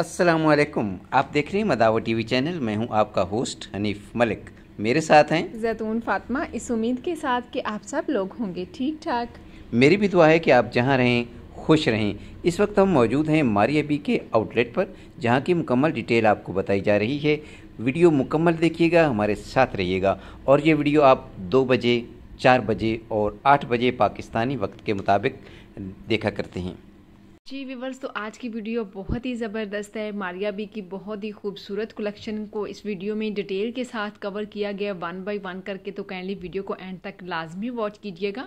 असलम आप देख रहे हैं मदावा वी चैनल मैं हूं आपका होस्ट हनीफ मलिक मेरे साथ हैं जैतून फातमा इस उम्मीद के साथ कि आप सब लोग होंगे ठीक ठाक मेरी भी दुआ है कि आप जहां रहें खुश रहें इस वक्त हम मौजूद हैं मारियाबी के आउटलेट पर जहां की मुकम्मल डिटेल आपको बताई जा रही है वीडियो मुकम्मल देखिएगा हमारे साथ रहिएगा और ये वीडियो आप दो बजे चार बजे और आठ बजे पाकिस्तानी वक्त के मुताबिक देखा करते हैं जी व्यूवर्स तो आज की वीडियो बहुत ही ज़बरदस्त है मारिया बी की बहुत ही खूबसूरत कलेक्शन को इस वीडियो में डिटेल के साथ कवर किया गया वन बाय वन करके तो काइंडली वीडियो को एंड तक लाजमी वॉच कीजिएगा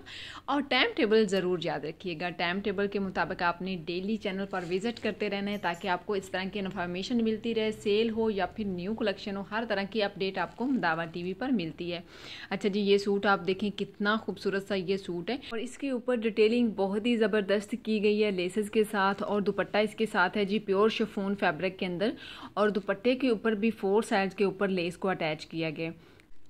और टाइम टेबल ज़रूर याद रखिएगा टाइम टेबल के मुताबिक आपने डेली चैनल पर विजिट करते रहना है ताकि आपको इस तरह की इन्फॉर्मेशन मिलती रहे सेल हो या फिर न्यू कलेक्शन हो हर तरह की अपडेट आपको मुदावा टी पर मिलती है अच्छा जी ये सूट आप देखें कितना खूबसूरत सा ये सूट है और इसके ऊपर डिटेलिंग बहुत ही ज़बरदस्त की गई है लेसेस के साथ और दुपट्टा इसके साथ है जी प्योर शेफोन फैब्रिक के अंदर और दुपट्टे के ऊपर भी फोर साइड के ऊपर लेस को अटैच किया गया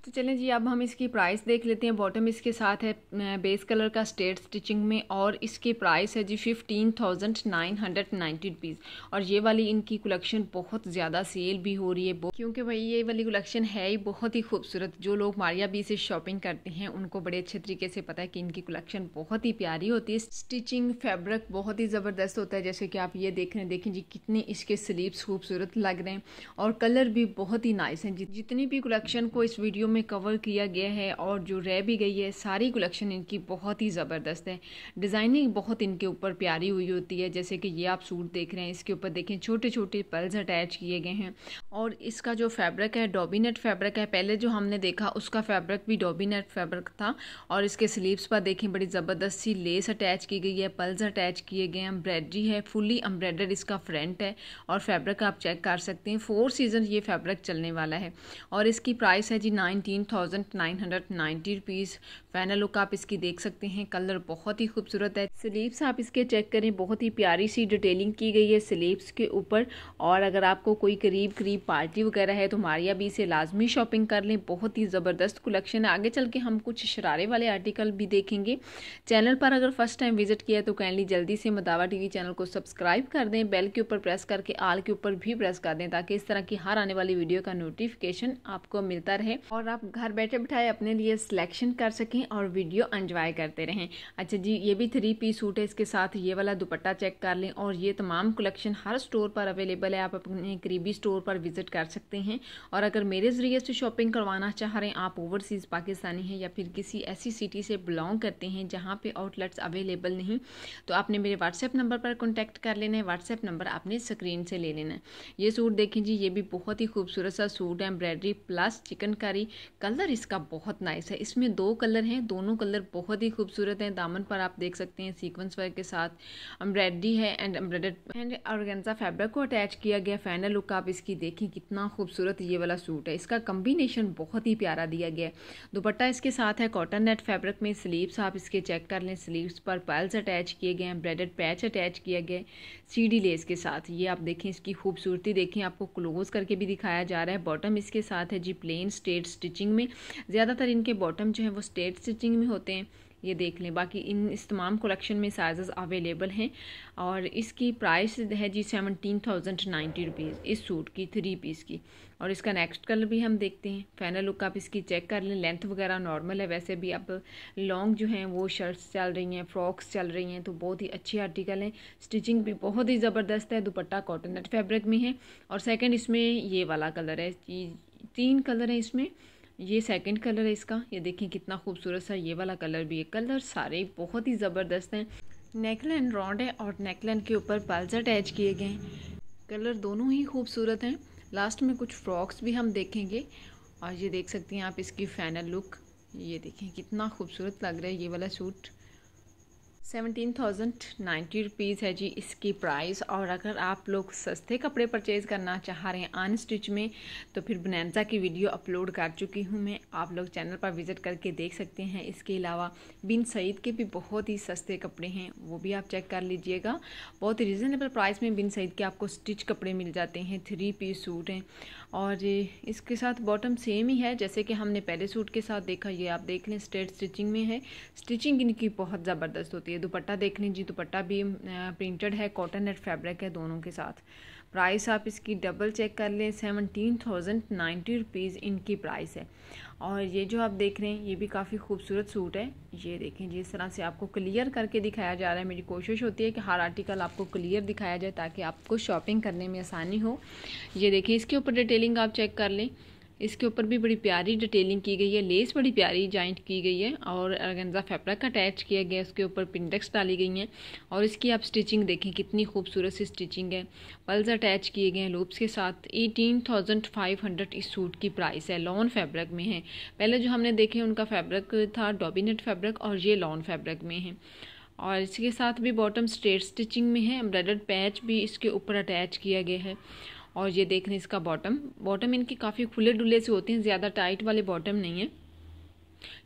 तो चलें जी अब हम इसकी प्राइस देख लेते हैं बॉटम इसके साथ है बेस कलर का स्टेट स्टिचिंग में और इसकी प्राइस है जी fifteen thousand nine hundred ninety rupees और ये वाली इनकी कलेक्शन बहुत ज़्यादा सेल भी हो रही है क्योंकि भाई ये वाली कलेक्शन है ही बहुत ही खूबसूरत जो लोग मारिया बी से शॉपिंग करते हैं उनको बड़े अच्छे तरीके से पता है कि इनकी कलेक्शन बहुत ही प्यारी होती है स्टिचिंग फैब्रिक बहुत ही ज़बरदस्त होता है जैसे कि आप ये देख रहे हैं देखें जी कितने इसके स्लीवस खूबसूरत लग रहे हैं और कलर भी बहुत ही नाइस हैं जितनी भी कलेक्शन को इस वीडियो में में कवर किया गया है और जो रह भी गई है सारी कलेक्शन इनकी बहुत ही ज़बरदस्त है डिज़ाइनिंग बहुत इनके ऊपर प्यारी हुई होती है जैसे कि ये आप सूट देख रहे हैं इसके ऊपर देखें छोटे छोटे पल्स अटैच किए गए हैं और इसका जो फैब्रिक है डोबीनेट फैब्रिक है पहले जो हमने देखा उसका फैब्रिक भी डोबीनेट फैब्रिक था और इसके स्लीवस पर देखें बड़ी ज़बरदस्त सी लेस अटैच की गई है पल्स अटैच किए गए हैं एम्ब्रॉयडरी है फुली एम्ब्रॉयडर्ड इसका फ्रंट है और फैब्रिक आप चेक कर सकते हैं फोर सीजन ये फैब्रिक चलने वाला है और इसकी प्राइस है जी nine 19,990 thousand nine hundred rupees final look आप इसकी देख सकते हैं कलर बहुत ही खूबसूरत है स्लीव्स आप इसके चेक करें बहुत ही प्यारी सी डिटेलिंग की गई है स्लीव्स के ऊपर और अगर आपको कोई करीब करीब पार्टी वगैरह है तो मारिया भी इसे लाजमी शॉपिंग कर लें बहुत ही ज़बरदस्त कलेक्शन है आगे चल के हम कुछ शरारे वाले आर्टिकल भी देखेंगे चैनल पर अगर फर्स्ट टाइम विजिट किया तो काइंडली जल्दी से मदावा टीवी चैनल को सब्सक्राइब कर दें बेल के ऊपर प्रेस करके आल के ऊपर भी प्रेस कर दें ताकि इस तरह की हर आने वाली वीडियो का नोटिफिकेशन आपको मिलता रहे और आप घर बैठे बैठाए अपने लिए सिलेक्शन कर सकें और वीडियो एंजॉय करते रहें अच्छा जी ये भी थ्री पीस सूट है इसके साथ ये वाला दुपट्टा चेक कर लें और ये तमाम कलेक्शन हर स्टोर पर अवेलेबल है आप अपने करीबी स्टोर पर विज़िट कर सकते हैं और अगर मेरे ज़रिए से शॉपिंग करवाना चाह रहे हैं आप ओवरसीज़ पाकिस्तानी हैं या फिर किसी ऐसी सिटी से बिलोंग करते हैं जहाँ पर आउटलेट्स अवेलेबल नहीं तो आपने मेरे व्हाट्सएप नंबर पर कॉन्टैक्ट कर लेना है व्हाट्सएप नंबर आपने स्क्रीन से ले लेना है ये सूट देखें जी ये भी बहुत ही खूबसूरत सा सूट है एम्ब्रॉयडरी प्लस चिकनकारी कलर इसका बहुत नाइस है इसमें दो कलर हैं दोनों कलर बहुत ही खूबसूरत हैं दामन पर आप देख सकते हैं सीक्वेंस वर्क के साथ एम्ब्रॉयडरी है and embroidered and organza fabric को अटैच किया गया फाइनल लुक आप इसकी देखें कितना खूबसूरत ये वाला सूट है इसका कम्बिनेशन बहुत ही प्यारा दिया गया है दुपट्टा इसके साथ है कॉटन नेट फैब्रिक में स्लीव्स आप इसके चेक कर लें स्लीव्स पर पर्ल्स अटैच किए गए हैं पैच अटैच किया गया सी सीडी लेस के साथ ये आप देखें इसकी खूबसूरती देखें आपको क्लोज करके भी दिखाया जा रहा है बॉटम इसके साथ है जी प्लेन स्टेट स्टिच स्टिचिंग में ज़्यादातर इनके बॉटम जो है वो स्टेट स्टिचिंग में होते हैं ये देख लें बाकी इन इस तमाम कलेक्शन में साइज़ अवेलेबल हैं और इसकी प्राइस है जी सेवनटीन थाउजेंड नाइन्टी रुपीज़ इस सूट की थ्री पीस की और इसका नेक्स्ट कलर भी हम देखते हैं फाइनल लुक आप इसकी चेक कर लें लेंथ वगैरह नॉर्मल है वैसे भी अब लॉन्ग जो हैं वो शर्ट्स चल रही हैं फ्रॉक्स चल रही हैं तो बहुत ही अच्छी आर्टिकल हैं स्टिचिंग भी बहुत ही ज़बरदस्त है दुपट्टा कॉटन नट फैब्रिक में है और सेकेंड इसमें ये वाला कलर है तीन कलर हैं इसमें ये सेकंड कलर है इसका ये देखें कितना खूबसूरत सा ये वाला कलर भी है कलर सारे बहुत ही ज़बरदस्त हैं नेकलैन राउंड है और नेकलैन के ऊपर पाल्स अटैच किए गए हैं कलर दोनों ही खूबसूरत हैं लास्ट में कुछ फ्रॉक्स भी हम देखेंगे और ये देख सकती हैं आप इसकी फाइनल लुक ये देखें कितना खूबसूरत लग रहा है ये वाला suit seventeen thousand ninety rupees है जी इसकी प्राइस और अगर आप लोग सस्ते कपड़े परचेज़ करना चाह रहे हैं आन स्टिच में तो फिर बनैनजा की वीडियो अपलोड कर चुकी हूँ मैं आप लोग चैनल पर विज़िट करके देख सकते हैं इसके अलावा बिन सईद के भी बहुत ही सस्ते कपड़े हैं वो भी आप चेक कर लीजिएगा बहुत रिजनेबल प्राइस में बिन सईद के आपको स्टिच कपड़े मिल जाते हैं थ्री पीस सूट हैं और इसके साथ बॉटम सेम ही है जैसे कि हमने पहले सूट के साथ देखा ये आप देख लें स्ट्रेट स्टिचिंग में है स्टिचिंग इनकी बहुत ज़बरदस्त होती है दुपट्टा देख लीजिए दुपट्टा भी प्रिंटेड है कॉटन नेट फैब्रिक है दोनों के साथ प्राइस आप इसकी डबल चेक कर लें सेवनटीन थाउजेंड नाइन्टी रुपीज़ इनकी प्राइस है और ये जो आप देख रहे हैं ये भी काफ़ी खूबसूरत सूट है ये देखें जिस तरह से आपको क्लियर करके दिखाया जा रहा है मेरी कोशिश होती है कि हर आर्टिकल आपको क्लियर दिखाया जाए ताकि आपको शॉपिंग करने में आसानी हो ये देखें इसके ऊपर डिटेलिंग आप चेक कर लें इसके ऊपर भी बड़ी प्यारी डिटेलिंग की गई है लेस बड़ी प्यारी जॉइंट की गई है और अरगनजा फैब्रिक अटैच किया गया उसके ऊपर पिंडेक्स डाली गई हैं और इसकी आप स्टिचिंग देखें कितनी खूबसूरत सी स्टिचिंग है पल्स अटैच किए गए हैं लूप्स के साथ एटीन थाउजेंड फाइव हंड्रेड इस सूट की प्राइस है लॉन फैब्रिक में है पहले जो हमने देखे उनका फैब्रिक था डोबिनेट फैब्रिक और ये लॉन फैब्रिक में है और इसके साथ भी बॉटम स्ट्रेट स्टिचिंग में है एम्ब्रॉयडर्ड पैच भी इसके ऊपर अटैच किया गया है और ये देख रहे हैं इसका बॉटम बॉटम इनके काफ़ी खुले डुले से होते हैं ज़्यादा टाइट वाले बॉटम नहीं है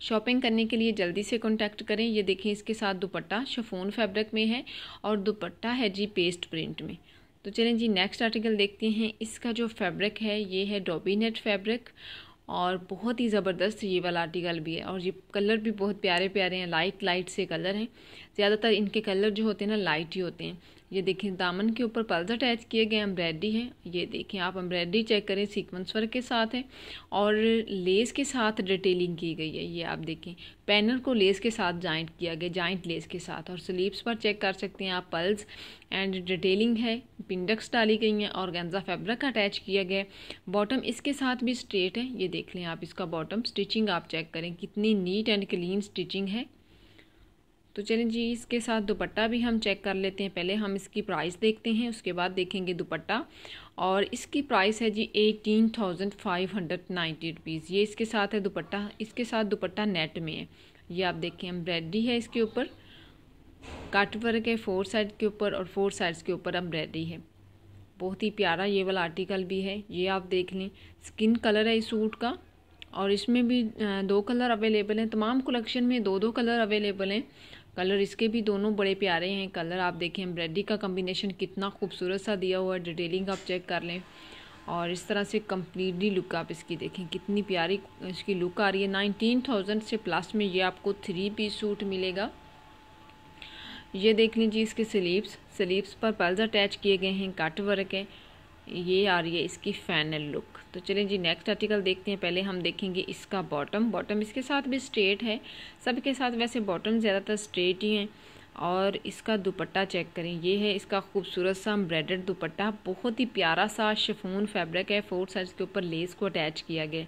शॉपिंग करने के लिए जल्दी से कॉन्टैक्ट करें ये देखें इसके साथ दुपट्टा शफोन फैब्रिक में है और दुपट्टा है जी पेस्ट प्रिंट में तो चलें जी नेक्स्ट आर्टिकल देखते हैं इसका जो फैब्रिक है ये है डोबीनेट फैब्रिक और बहुत ही ज़बरदस्त ये वाला आर्टिकल भी है और ये कलर भी बहुत प्यारे प्यारे हैं लाइट लाइट से कलर हैं ज़्यादातर इनके कलर जो होते हैं ना लाइट ही होते हैं ये देखें दामन के ऊपर पल्स अटैच किए गए एम्ब्रॉयडरी है ये देखें आप एम्ब्रॉयडरी चेक करें सीक्वेंस वर्क के साथ है और लेस के साथ डिटेलिंग की गई है ये आप देखें पैनल को लेस के साथ जॉइंट किया गया जॉइंट लेस के साथ और स्लीव्स पर चेक कर सकते हैं आप पल्स एंड डिटेलिंग है पिंडक्स डाली गई हैं और गेंजा फैब्रिक अटैच किया गया बॉटम इसके साथ भी स्ट्रेट है ये देख लें आप इसका बॉटम स्टिचिंग आप चेक करें कितनी नीट एंड क्लीन स्टिचिंग है तो चलें जी इसके साथ दुपट्टा भी हम चेक कर लेते हैं पहले हम इसकी प्राइस देखते हैं उसके बाद देखेंगे दुपट्टा और इसकी प्राइस है जी eighteen thousand five hundred ninety rupees ये इसके साथ है दुपट्टा इसके साथ दुपट्टा नेट में है ये आप देखें एम्ब्रॉयडरी है इसके ऊपर काट वर्क है फोर साइड के ऊपर और फोर साइड्स के ऊपर एम्ब्रॉयडरी है बहुत ही प्यारा ये वाला आर्टिकल भी है ये आप देख लें स्किन कलर है इस सूट का और इसमें भी दो कलर अवेलेबल हैं तमाम कलेक्शन में दो दो कलर अवेलेबल हैं कलर इसके भी दोनों बड़े प्यारे हैं कलर आप देखें एम्ब्रॉयडरी का कम्बिनेशन कितना खूबसूरत सा दिया हुआ है डिटेलिंग आप चेक कर लें और इस तरह से कम्प्लीटली लुक आप इसकी देखें कितनी प्यारी इसकी लुक आ रही है नाइनटीन थाउजेंड से प्लस में ये आपको थ्री पीस सूट मिलेगा ये देख लीजिए इसके स्लीव्स स्लीव्स पर पल्स अटैच किए गए हैं कट वर्क है ये आ रही है इसकी फाइनल लुक तो चलिए जी नेक्स्ट आर्टिकल देखते हैं पहले हम देखेंगे इसका बॉटम बॉटम इसके साथ भी स्ट्रेट है सबके साथ वैसे बॉटम ज़्यादातर स्ट्रेट ही हैं और इसका दुपट्टा चेक करें ये है इसका खूबसूरत सा एम्ब्रॉयडर्ड दुपट्टा बहुत ही प्यारा सा शिफोन फैब्रिक है फोर साइज के ऊपर लेस को अटैच किया गया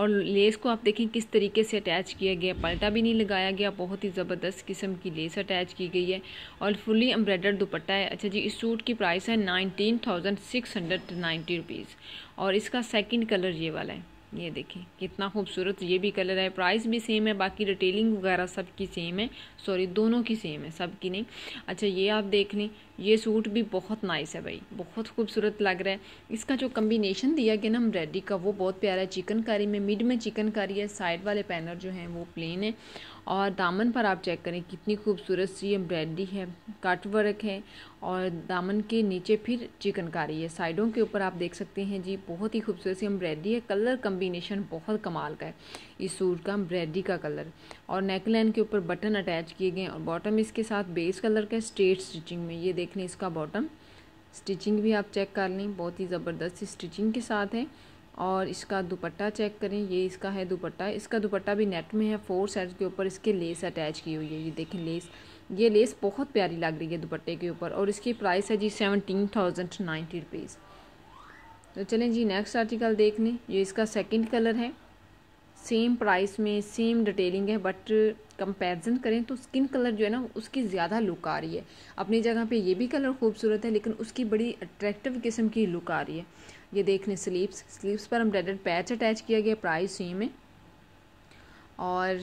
और लेस को आप देखें किस तरीके से अटैच किया गया पलटा भी नहीं लगाया गया बहुत ही ज़बरदस्त किस्म की लेस अटैच की गई है और फुली एम्ब्रॉयडर्ड दुपट्टा है अच्छा जी इस सूट की प्राइस है nineteen thousand six hundred ninety rupees और इसका सेकेंड कलर ये वाला है ये देखें कितना खूबसूरत ये भी कलर है प्राइस भी सेम है बाकी रिटेलिंग वगैरह सब की सेम है सॉरी दोनों की सेम है सब की नहीं अच्छा ये आप देख लें ये सूट भी बहुत नाइस है भाई बहुत खूबसूरत लग रहा है इसका जो कम्बिनेशन दिया गया ना रेडी का वो बहुत प्यारा है चिकनकारी में मिड में चिकनकारी है साइड वाले पैनर जो हैं वो प्लेन है और दामन पर आप चेक करें कितनी खूबसूरत सी एम्ब्रॉयडरी है कट वर्क है और दामन के नीचे फिर चिकनकारी है साइडों के ऊपर आप देख सकते हैं जी बहुत ही खूबसूरत सी एम्ब्रॉयडरी है कलर कम्बिनेशन बहुत कमाल का है इस सूट का ब्रेडी का कलर और नेकलाइन के ऊपर बटन अटैच किए गए और बॉटम इसके साथ बेस कलर का स्ट्रेट स्टिचिंग में ये देख लें इसका बॉटम स्टिचिंग भी आप चेक कर लें बहुत ही ज़बरदस्त स्टिचिंग के साथ है और इसका दुपट्टा चेक करें ये इसका है दुपट्टा इसका दुपट्टा भी नेट में है फोर साइड के ऊपर इसके लेस अटैच की हुई है ये देखें लेस ये लेस बहुत प्यारी लग रही है दुपट्टे के ऊपर और इसकी प्राइस है जी सेवनटीन थाउजेंड नाइन्टी रुपीज़ तो चलें जी नेक्स्ट आर्टिकल देख लें ये इसका सेकंड कलर है सेम प्राइस में सेम डिटेलिंग है बट कंपैरिजन करें तो स्किन कलर जो है ना उसकी ज़्यादा लुक आ रही है अपनी जगह पे ये भी कलर खूबसूरत है लेकिन उसकी बड़ी अट्रैक्टिव किस्म की लुक आ रही है ये देख लें स्लीव्स स्लीव्स पर हम एम्ब्रेडेड पैच अटैच किया गया प्राइस सेम है और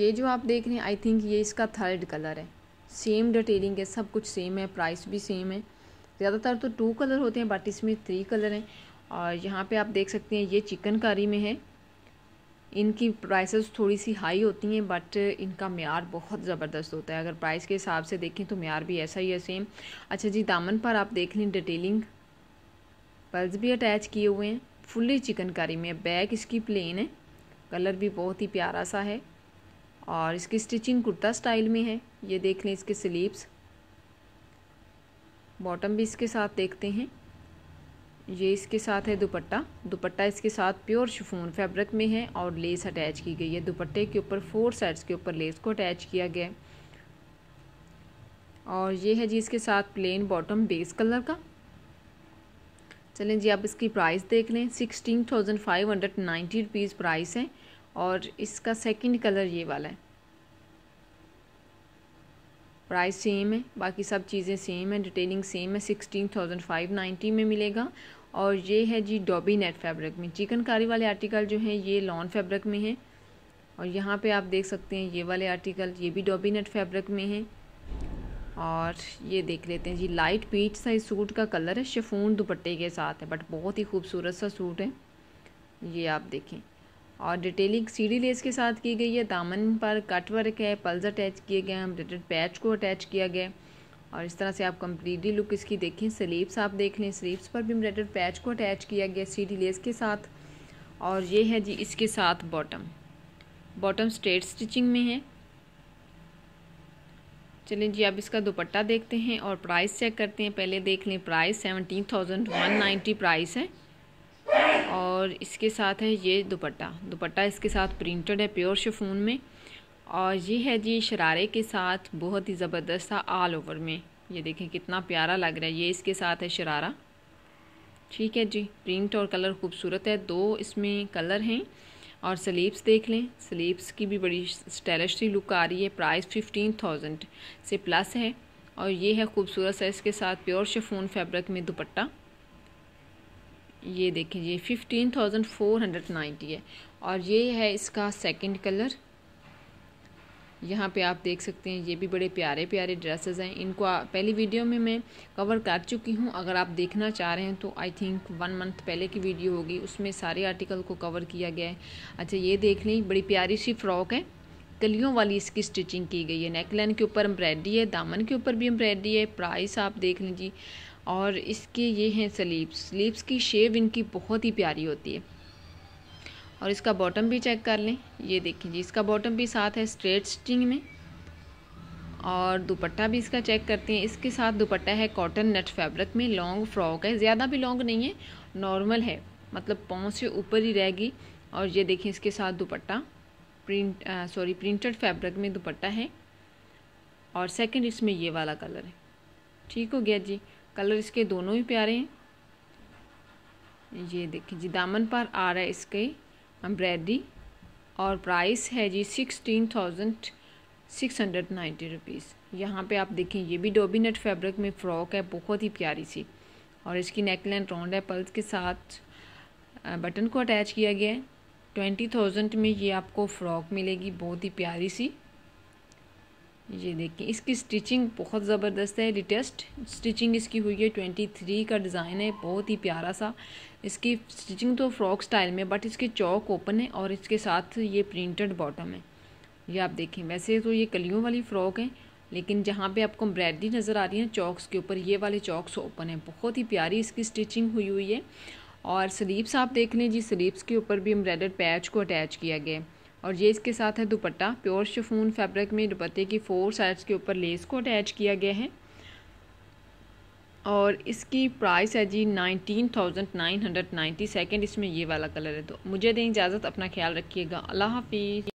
ये जो आप देख रहे हैं आई थिंक ये इसका थर्ड कलर है सेम डिटेलिंग है सब कुछ सेम है प्राइस भी सेम है ज़्यादातर तो टू कलर होते हैं बट इसमें थ्री कलर हैं और यहाँ पे आप देख सकते हैं ये चिकनकारी में है इनकी प्राइसेस थोड़ी सी हाई होती हैं बट इनका मैार बहुत ज़बरदस्त होता है अगर प्राइस के हिसाब से देखें तो मैार भी ऐसा ही है सेम अच्छा जी दामन पर आप देख लें डिटेलिंग पल्स भी अटैच किए हुए हैं फुल्ली चिकनकारी में बैक इसकी प्लेन है कलर भी बहुत ही प्यारा सा है और इसकी स्टिचिंग कुर्ता स्टाइल में है ये देख लें इसके स्लीव्स बॉटम भी इसके साथ देखते हैं ये इसके साथ है दुपट्टा दुपट्टा इसके साथ प्योर शिफोन फैब्रिक में है और लेस अटैच की गई है दुपट्टे के ऊपर फोर साइड्स के ऊपर लेस को अटैच किया गया और ये है जी इसके साथ प्लेन बॉटम बेस कलर का चलें जी आप इसकी प्राइस देख लें sixteen thousand five hundred ninety rupees price है और इसका सेकंड कलर ये वाला है प्राइस सेम है बाकी सब चीज़ें सेम है डिटेलिंग सेम है सिक्सटीन थाउजेंड फाइव नाइन्टी में मिलेगा और ये है जी डॉबी नेट फैब्रिक में चिकनकारी वाले आर्टिकल जो हैं ये लॉन फैब्रिक में हैं और यहाँ पे आप देख सकते हैं ये वाले आर्टिकल ये भी डॉबी नेट फैब्रिक में हैं और ये देख लेते हैं जी लाइट पीच सा इस सूट का कलर है शिफोन दुपट्टे के साथ है बट बहुत ही खूबसूरत सा सूट है ये आप देखें और डिटेलिंग सीढ़ी लेस के साथ की गई है दामन पर कट वर्क है पल्स अटैच किए गए हैं ब्लेटेड पैच को अटैच किया गया है और इस तरह से आप कम्प्लीटली लुक इसकी देखें स्लीवस आप देख लें स्लीवस पर भी एम्ब्रॉयडर पैच को अटैच किया गया डी लेस के साथ और ये है जी इसके साथ बॉटम बॉटम स्ट्रेट स्टिचिंग में है चलिए जी आप इसका दुपट्टा देखते हैं और प्राइस चेक करते हैं पहले देख लें price seventeen thousand one ninety price है और इसके साथ है ये दुपट्टा दुपट्टा इसके साथ प्रिंटेड है प्योर शिफून में और ये है जी शरारे के साथ बहुत ही ज़बरदस्त सा ऑल ओवर में ये देखें कितना प्यारा लग रहा है ये इसके साथ है शरारा ठीक है जी प्रिंट और कलर खूबसूरत है दो इसमें कलर हैं और स्लीव्स देख लें स्लीव्स की भी बड़ी स्टाइलिश सी लुक आ रही है प्राइस फिफ्टीन थाउजेंड से प्लस है और ये है खूबसूरत सा इसके साथ प्योर शेफोन फैब्रिक में दुपट्टा ये देखें ये fifteen thousand four hundred ninety है और ये है इसका सेकंड कलर यहाँ पे आप देख सकते हैं ये भी बड़े प्यारे प्यारे ड्रेसेस हैं इनको पहली वीडियो में मैं कवर कर चुकी हूँ अगर आप देखना चाह रहे हैं तो आई थिंक वन मंथ पहले की वीडियो होगी उसमें सारे आर्टिकल को कवर किया गया है अच्छा ये देख लें बड़ी प्यारी सी फ्रॉक है कलियों वाली इसकी स्टिचिंग की गई है नेकलाइन के ऊपर एम्ब्रायड्री है दामन के ऊपर भी एम्ब्रायड्री है प्राइस आप देख लीजिए और इसके ये हैं स्लीव्स स्लीव्स की शेप इनकी बहुत ही प्यारी होती है और इसका बॉटम भी चेक कर लें ये देखें जी इसका बॉटम भी साथ है स्ट्रेट स्टिंग में और दुपट्टा भी इसका चेक करते हैं इसके साथ दुपट्टा है कॉटन नट फैब्रिक में लॉन्ग फ्रॉक है ज़्यादा भी लॉन्ग नहीं है नॉर्मल है मतलब पाँव से ऊपर ही रहेगी और ये देखें इसके साथ dupatta print sorry printed fabric में दुपट्टा है और सेकंड इसमें ये वाला कलर है ठीक हो गया जी कलर इसके दोनों ही प्यारे हैं ये देखिए जी दामन पर आ रहा है इसके अम्ब्रेडी और प्राइस है जी sixteen thousand six hundred ninety rupees यहाँ पर आप देखें ये भी डोबिनट फेब्रिक फैब्रिक में फ़्रॉक है बहुत ही प्यारी सी और इसकी नेक लाइन राउंड है पल्स के साथ बटन को अटैच किया गया है ट्वेंटी थाउजेंड में ये आपको फ़्रॉक मिलेगी बहुत ही प्यारी सी ये देखिए इसकी स्टिचिंग बहुत ज़बरदस्त है लेटेस्ट स्टिचिंग इसकी हुई है ट्वेंटी थ्री का डिज़ाइन है बहुत ही प्यारा सा इसकी स्टिचिंग तो फ्रॉक स्टाइल में बट इसके चौक ओपन है और इसके साथ ये प्रिंटेड बॉटम है ये आप देखें वैसे तो ये कलियों वाली फ़्रॉक है लेकिन जहाँ पे आपको ब्रैडी नज़र आ रही है चौक्स के ऊपर ये वाले चौक्स ओपन है बहुत ही प्यारी इसकी स्टिचिंग हुई हुई है और स्लीव्स आप देख लें जी स्लीव्स के ऊपर भी एम्ब्रॉयडर पैच को अटैच किया गया है और ये इसके साथ है दुपट्टा प्योर शफून फैब्रिक में दुपट्टे की फोर साइड्स के ऊपर लेस को अटैच किया गया है और इसकी प्राइस है जी nineteen thousand nine hundred ninety second इसमें ये वाला कलर है तो मुझे दें इजाज़त अपना ख्याल रखिएगा अल्लाह हाफिज़